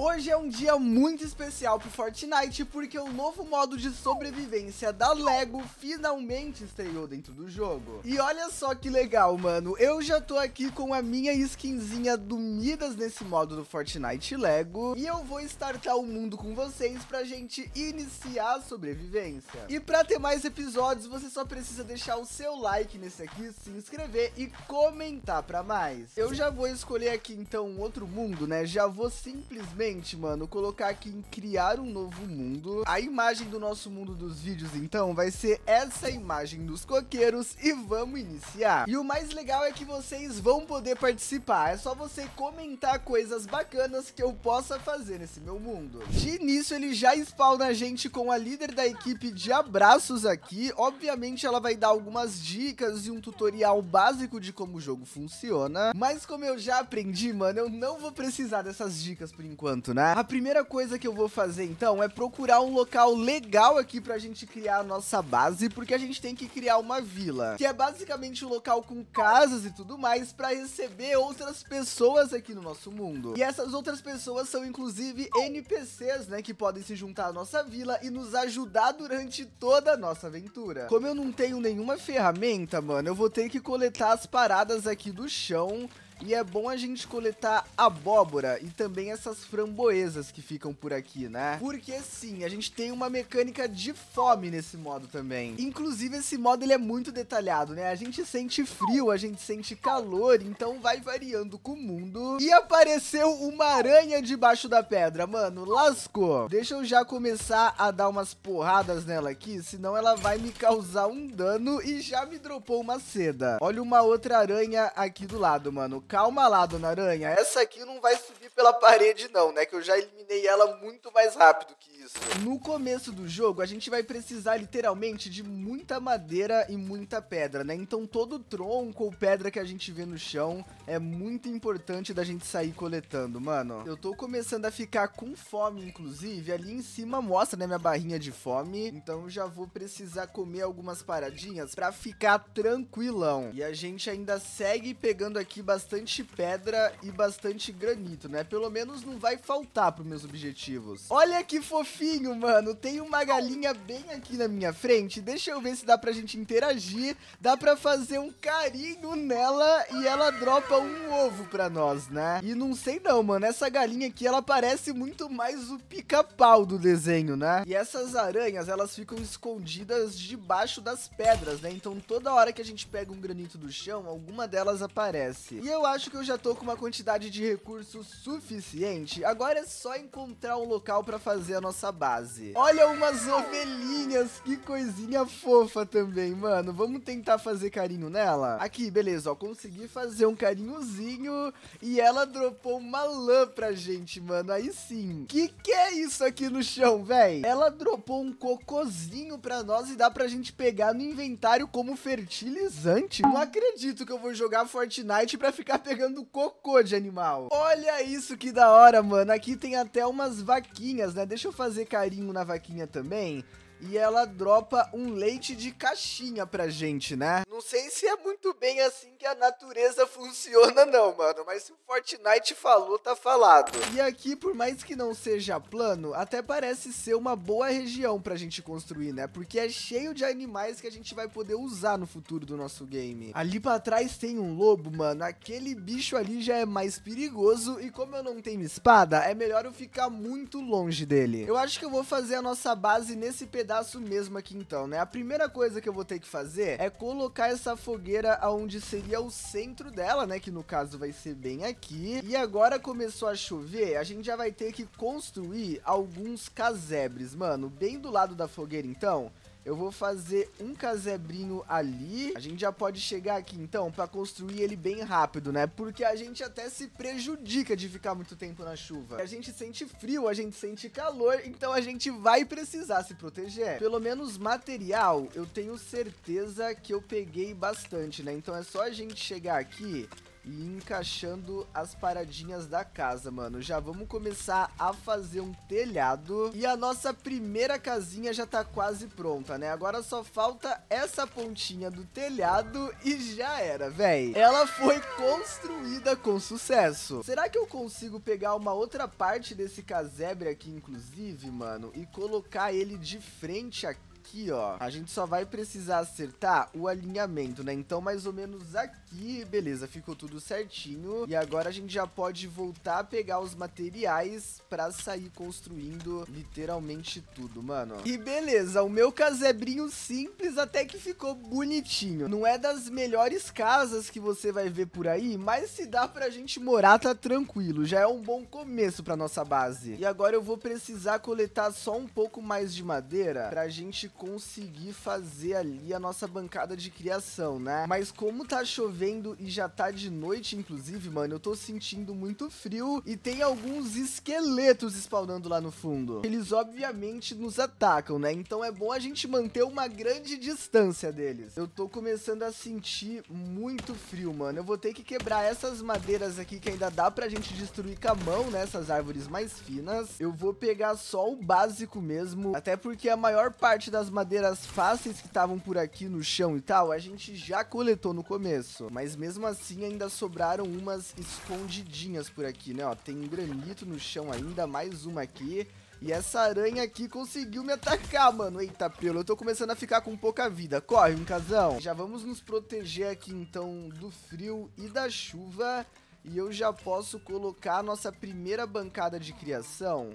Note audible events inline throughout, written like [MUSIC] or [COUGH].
Hoje é um dia muito especial pro Fortnite porque o novo modo de sobrevivência da LEGO finalmente estreou dentro do jogo. E olha só que legal, mano, eu já tô aqui com a minha skinzinha do Midas nesse modo do Fortnite LEGO e eu vou startar o mundo com vocês pra gente iniciar a sobrevivência. E pra ter mais episódios, você só precisa deixar o seu like nesse aqui, se inscrever e comentar pra mais. Eu já vou escolher aqui então um outro mundo, né, já vou simplesmente mano, colocar aqui em criar um novo mundo. A imagem do nosso mundo dos vídeos, então, vai ser essa imagem dos coqueiros e vamos iniciar. E o mais legal é que vocês vão poder participar. É só você comentar coisas bacanas que eu possa fazer nesse meu mundo. De início, ele já spawna a gente com a líder da equipe de abraços aqui. Obviamente, ela vai dar algumas dicas e um tutorial básico de como o jogo funciona. Mas como eu já aprendi, mano, eu não vou precisar dessas dicas por enquanto tanto, né? A primeira coisa que eu vou fazer, então, é procurar um local legal aqui pra gente criar a nossa base, porque a gente tem que criar uma vila, que é basicamente um local com casas e tudo mais pra receber outras pessoas aqui no nosso mundo. E essas outras pessoas são, inclusive, NPCs, né, que podem se juntar à nossa vila e nos ajudar durante toda a nossa aventura. Como eu não tenho nenhuma ferramenta, mano, eu vou ter que coletar as paradas aqui do chão e é bom a gente coletar abóbora e também essas framboesas que ficam por aqui, né? Porque sim, a gente tem uma mecânica de fome nesse modo também. Inclusive, esse modo ele é muito detalhado, né? A gente sente frio, a gente sente calor, então vai variando com o mundo. E apareceu uma aranha debaixo da pedra, mano, lascou. Deixa eu já começar a dar umas porradas nela aqui, senão ela vai me causar um dano e já me dropou uma seda. Olha uma outra aranha aqui do lado, mano calma lá, dona Aranha. Essa aqui não vai subir pela parede, não, né? Que eu já eliminei ela muito mais rápido que isso. No começo do jogo, a gente vai precisar literalmente de muita madeira e muita pedra, né? Então todo tronco ou pedra que a gente vê no chão é muito importante da gente sair coletando, mano. Eu tô começando a ficar com fome, inclusive. Ali em cima mostra, né, minha barrinha de fome. Então já vou precisar comer algumas paradinhas pra ficar tranquilão. E a gente ainda segue pegando aqui bastante pedra e bastante granito, né? mas pelo menos não vai faltar para meus objetivos. Olha que fofinho, mano. Tem uma galinha bem aqui na minha frente. Deixa eu ver se dá pra gente interagir. Dá pra fazer um carinho nela e ela dropa um ovo pra nós, né? E não sei não, mano. Essa galinha aqui, ela parece muito mais o pica-pau do desenho, né? E essas aranhas, elas ficam escondidas debaixo das pedras, né? Então toda hora que a gente pega um granito do chão, alguma delas aparece. E eu acho que eu já tô com uma quantidade de recursos super suficiente, agora é só encontrar um local para fazer a nossa base. Olha umas ovelhinhas, que coisinha fofa também, mano. Vamos tentar fazer carinho nela? Aqui, beleza, ó, consegui fazer um carinhozinho e ela dropou uma lã pra gente, mano. Aí sim. Que que é isso aqui no chão, véi? Ela dropou um cocôzinho pra nós e dá pra gente pegar no inventário como fertilizante? Não acredito que eu vou jogar Fortnite pra ficar pegando cocô de animal. Olha isso isso, que da hora, mano. Aqui tem até umas vaquinhas, né? Deixa eu fazer carinho na vaquinha também. E ela dropa um leite de caixinha pra gente, né? Não sei se é muito bem assim que a natureza [LAUGHS] funciona, não, mano. Mas se o Fortnite falou, tá falado. E aqui, por mais que não seja plano, até parece ser uma boa região pra gente construir, né? Porque é cheio de animais que a gente vai poder usar no futuro do nosso game. Ali pra trás tem um lobo, mano. Aquele bicho ali já é mais perigoso. E como eu não tenho espada, é melhor eu ficar muito longe dele. Eu acho que eu vou fazer a nossa base nesse pedaço mesmo aqui, então, né? A primeira coisa que eu vou ter que fazer é colocar colocar essa fogueira aonde seria o centro dela, né? Que no caso vai ser bem aqui. E agora começou a chover, a gente já vai ter que construir alguns casebres, mano. Bem do lado da fogueira, então, eu vou fazer um casebrinho ali. A gente já pode chegar aqui, então, pra construir ele bem rápido, né? Porque a gente até se prejudica de ficar muito tempo na chuva. A gente sente frio, a gente sente calor, então a gente vai precisar se proteger. Pelo menos material, eu tenho certeza que eu peguei bastante, né? Então é só a gente chegar aqui e encaixando as paradinhas da casa, mano. Já vamos começar a fazer um telhado. E a nossa primeira casinha já tá quase pronta, né? Agora só falta essa pontinha do telhado e já era, véi. Ela foi construída com sucesso. Será que eu consigo pegar uma outra parte desse casebre aqui, inclusive, mano? E colocar ele de frente aqui? aqui, ó, a gente só vai precisar acertar o alinhamento, né? Então, mais ou menos aqui, beleza, ficou tudo certinho. E agora a gente já pode voltar a pegar os materiais pra sair construindo literalmente tudo, mano. E beleza, o meu casebrinho simples até que ficou bonitinho. Não é das melhores casas que você vai ver por aí, mas se dá pra gente morar, tá tranquilo. Já é um bom começo pra nossa base. E agora eu vou precisar coletar só um pouco mais de madeira pra gente conseguir fazer ali a nossa bancada de criação, né? Mas como tá chovendo e já tá de noite, inclusive, mano, eu tô sentindo muito frio e tem alguns esqueletos spawnando lá no fundo. Eles, obviamente, nos atacam, né? Então é bom a gente manter uma grande distância deles. Eu tô começando a sentir muito frio, mano. Eu vou ter que quebrar essas madeiras aqui que ainda dá pra gente destruir com a mão, né? Essas árvores mais finas. Eu vou pegar só o básico mesmo, até porque a maior parte das as madeiras fáceis que estavam por aqui no chão e tal, a gente já coletou no começo. Mas mesmo assim ainda sobraram umas escondidinhas por aqui, né? Ó, tem um granito no chão ainda, mais uma aqui. E essa aranha aqui conseguiu me atacar, mano. Eita, pelo, eu tô começando a ficar com pouca vida. Corre, um casão. Já vamos nos proteger aqui, então, do frio e da chuva. E eu já posso colocar a nossa primeira bancada de criação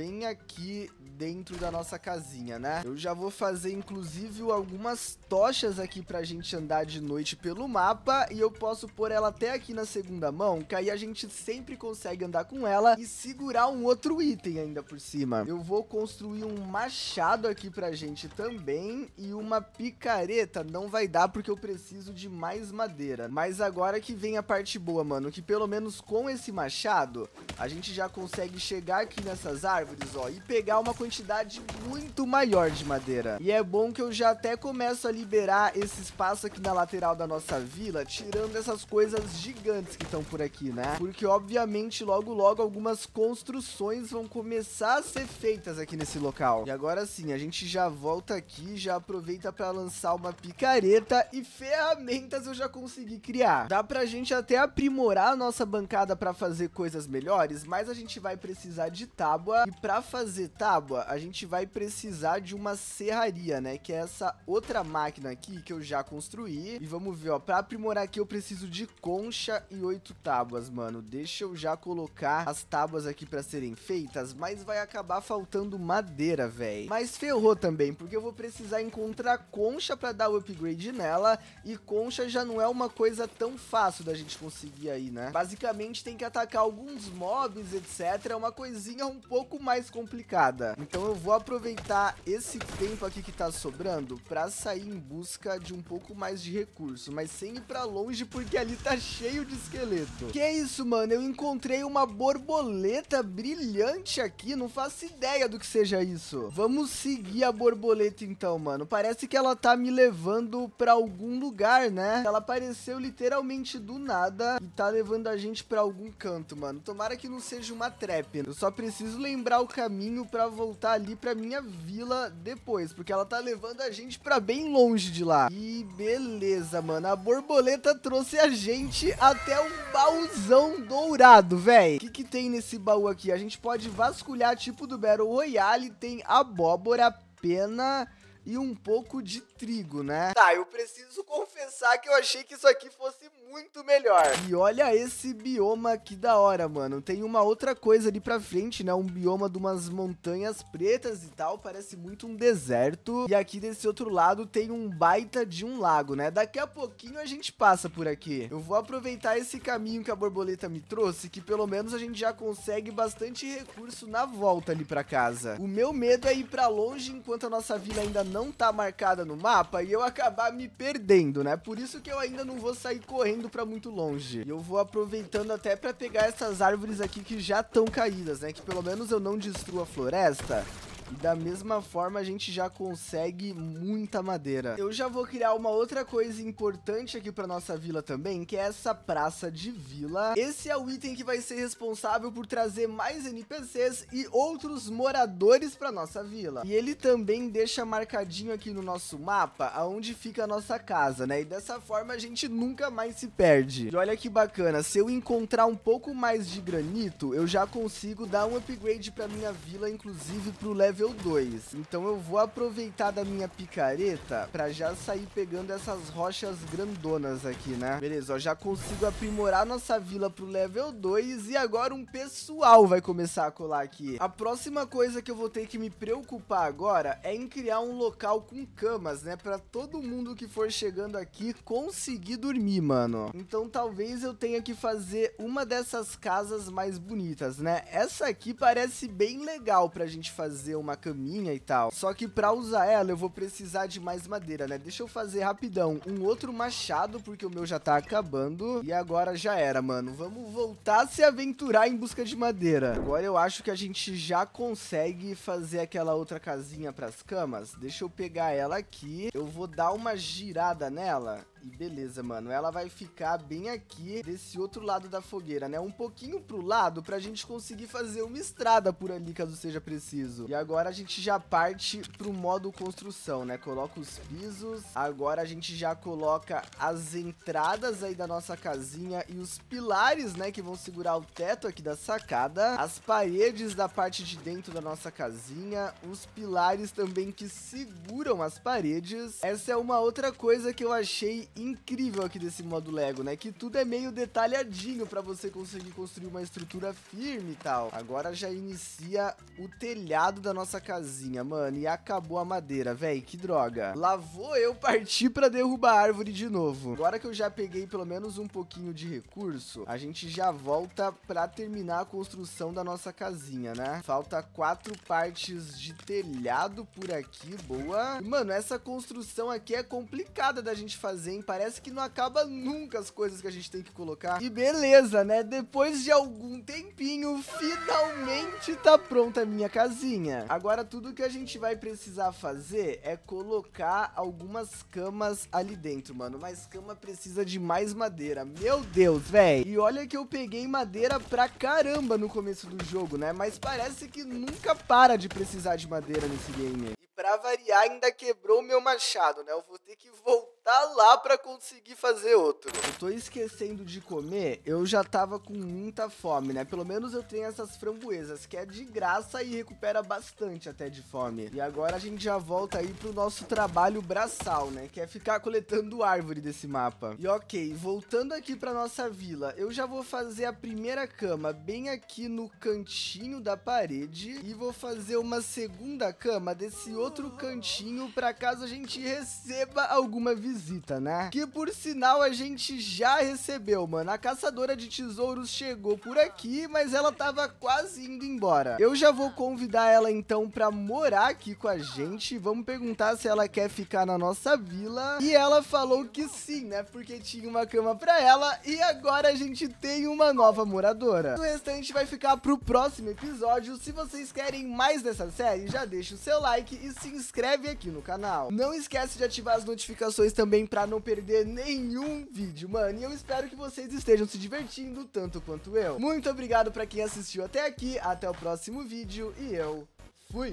bem aqui dentro da nossa casinha, né? Eu já vou fazer, inclusive, algumas tochas aqui pra gente andar de noite pelo mapa e eu posso pôr ela até aqui na segunda mão, que aí a gente sempre consegue andar com ela e segurar um outro item ainda por cima. Eu vou construir um machado aqui pra gente também e uma picareta. Não vai dar porque eu preciso de mais madeira. Mas agora que vem a parte boa, mano, que pelo menos com esse machado a gente já consegue chegar aqui nessas árvores, ó, e pegar uma quantidade muito maior de madeira. E é bom que eu já até começo ali liberar esse espaço aqui na lateral da nossa vila, tirando essas coisas gigantes que estão por aqui, né? Porque, obviamente, logo logo algumas construções vão começar a ser feitas aqui nesse local. E agora sim, a gente já volta aqui, já aproveita para lançar uma picareta e ferramentas eu já consegui criar. Dá pra gente até aprimorar a nossa bancada para fazer coisas melhores, mas a gente vai precisar de tábua. E para fazer tábua, a gente vai precisar de uma serraria, né? Que é essa outra máquina máquina aqui que eu já construí. E vamos ver, ó. Pra aprimorar aqui eu preciso de concha e oito tábuas, mano. Deixa eu já colocar as tábuas aqui pra serem feitas, mas vai acabar faltando madeira, velho. Mas ferrou também, porque eu vou precisar encontrar concha pra dar o upgrade nela. E concha já não é uma coisa tão fácil da gente conseguir aí, né? Basicamente tem que atacar alguns mobs, etc. É uma coisinha um pouco mais complicada. Então eu vou aproveitar esse tempo aqui que tá sobrando pra sair em busca de um pouco mais de recurso, mas sem ir pra longe porque ali tá cheio de esqueleto. Que é isso, mano? Eu encontrei uma borboleta brilhante aqui, não faço ideia do que seja isso. Vamos seguir a borboleta então, mano. Parece que ela tá me levando pra algum lugar, né? Ela apareceu literalmente do nada e tá levando a gente pra algum canto, mano. Tomara que não seja uma trap. Eu só preciso lembrar o caminho pra voltar ali pra minha vila depois, porque ela tá levando a gente pra bem longe longe de lá. E beleza, mano. A borboleta trouxe a gente até um baúzão dourado, velho. O que, que tem nesse baú aqui? A gente pode vasculhar tipo do Battle Royale. Tem abóbora, pena e um pouco de trigo, né? Tá, eu preciso confessar que eu achei que isso aqui fosse muito melhor. E olha esse bioma que da hora, mano. Tem uma outra coisa ali pra frente, né? Um bioma de umas montanhas pretas e tal. Parece muito um deserto. E aqui desse outro lado tem um baita de um lago, né? Daqui a pouquinho a gente passa por aqui. Eu vou aproveitar esse caminho que a borboleta me trouxe, que pelo menos a gente já consegue bastante recurso na volta ali pra casa. O meu medo é ir pra longe enquanto a nossa vila ainda não não tá marcada no mapa e eu acabar me perdendo, né? Por isso que eu ainda não vou sair correndo pra muito longe. E eu vou aproveitando até pra pegar essas árvores aqui que já estão caídas, né? Que pelo menos eu não destrua a floresta. E da mesma forma a gente já consegue muita madeira. Eu já vou criar uma outra coisa importante aqui para nossa vila também, que é essa praça de vila. Esse é o item que vai ser responsável por trazer mais NPCs e outros moradores para nossa vila. E ele também deixa marcadinho aqui no nosso mapa aonde fica a nossa casa, né? E dessa forma a gente nunca mais se perde. E olha que bacana, se eu encontrar um pouco mais de granito, eu já consigo dar um upgrade para minha vila, inclusive pro level nível 2. Então eu vou aproveitar da minha picareta pra já sair pegando essas rochas grandonas aqui, né? Beleza, ó, já consigo aprimorar nossa vila pro level 2 e agora um pessoal vai começar a colar aqui. A próxima coisa que eu vou ter que me preocupar agora é em criar um local com camas, né? Pra todo mundo que for chegando aqui conseguir dormir, mano. Então talvez eu tenha que fazer uma dessas casas mais bonitas, né? Essa aqui parece bem legal pra gente fazer uma uma caminha e tal. Só que pra usar ela, eu vou precisar de mais madeira, né? Deixa eu fazer rapidão um outro machado, porque o meu já tá acabando. E agora já era, mano. Vamos voltar a se aventurar em busca de madeira. Agora eu acho que a gente já consegue fazer aquela outra casinha pras camas. Deixa eu pegar ela aqui. Eu vou dar uma girada nela e beleza, mano. Ela vai ficar bem aqui desse outro lado da fogueira, né? Um pouquinho pro lado pra gente conseguir fazer uma estrada por ali, caso seja preciso. E agora a gente já parte pro modo construção, né? Coloca os pisos. Agora a gente já coloca as entradas aí da nossa casinha e os pilares, né? Que vão segurar o teto aqui da sacada. As paredes da parte de dentro da nossa casinha. Os pilares também que seguram as paredes. Essa é uma outra coisa que eu achei incrível aqui desse modo Lego, né? Que tudo é meio detalhadinho para você conseguir construir uma estrutura firme e tal. Agora já inicia o telhado da nossa casinha, mano. E acabou a madeira, velho. Que droga. Lá vou eu partir para derrubar a árvore de novo. Agora que eu já peguei pelo menos um pouquinho de recurso, a gente já volta para terminar a construção da nossa casinha, né? Falta quatro partes de telhado por aqui. Boa. mano, essa construção aqui é complicada da gente fazer, hein? Assim, parece que não acaba nunca as coisas que a gente tem que colocar. E beleza, né? Depois de algum tempinho, finalmente tá pronta a minha casinha. Agora tudo que a gente vai precisar fazer é colocar algumas camas ali dentro, mano. Mas cama precisa de mais madeira. Meu Deus, velho. E olha que eu peguei madeira pra caramba no começo do jogo, né? Mas parece que nunca para de precisar de madeira nesse game. E pra variar, ainda quebrou meu machado, né? Eu vou ter que voltar tá lá para conseguir fazer outro. Eu tô esquecendo de comer, eu já tava com muita fome, né? Pelo menos eu tenho essas framboesas, que é de graça e recupera bastante até de fome. E agora a gente já volta aí pro nosso trabalho braçal, né? Que é ficar coletando árvore desse mapa. E ok, voltando aqui pra nossa vila, eu já vou fazer a primeira cama bem aqui no cantinho da parede e vou fazer uma segunda cama desse outro cantinho para caso a gente receba alguma visita visita, né? Que por sinal a gente já recebeu, mano. A caçadora de tesouros chegou por aqui, mas ela tava quase indo embora. Eu já vou convidar ela então pra morar aqui com a gente. Vamos perguntar se ela quer ficar na nossa vila. E ela falou que sim, né? Porque tinha uma cama pra ela e agora a gente tem uma nova moradora. O restante vai ficar pro próximo episódio. Se vocês querem mais dessa série, já deixa o seu like e se inscreve aqui no canal. Não esquece de ativar as notificações também para não perder nenhum vídeo, mano. E eu espero que vocês estejam se divertindo tanto quanto eu. Muito obrigado para quem assistiu até aqui, até o próximo vídeo e eu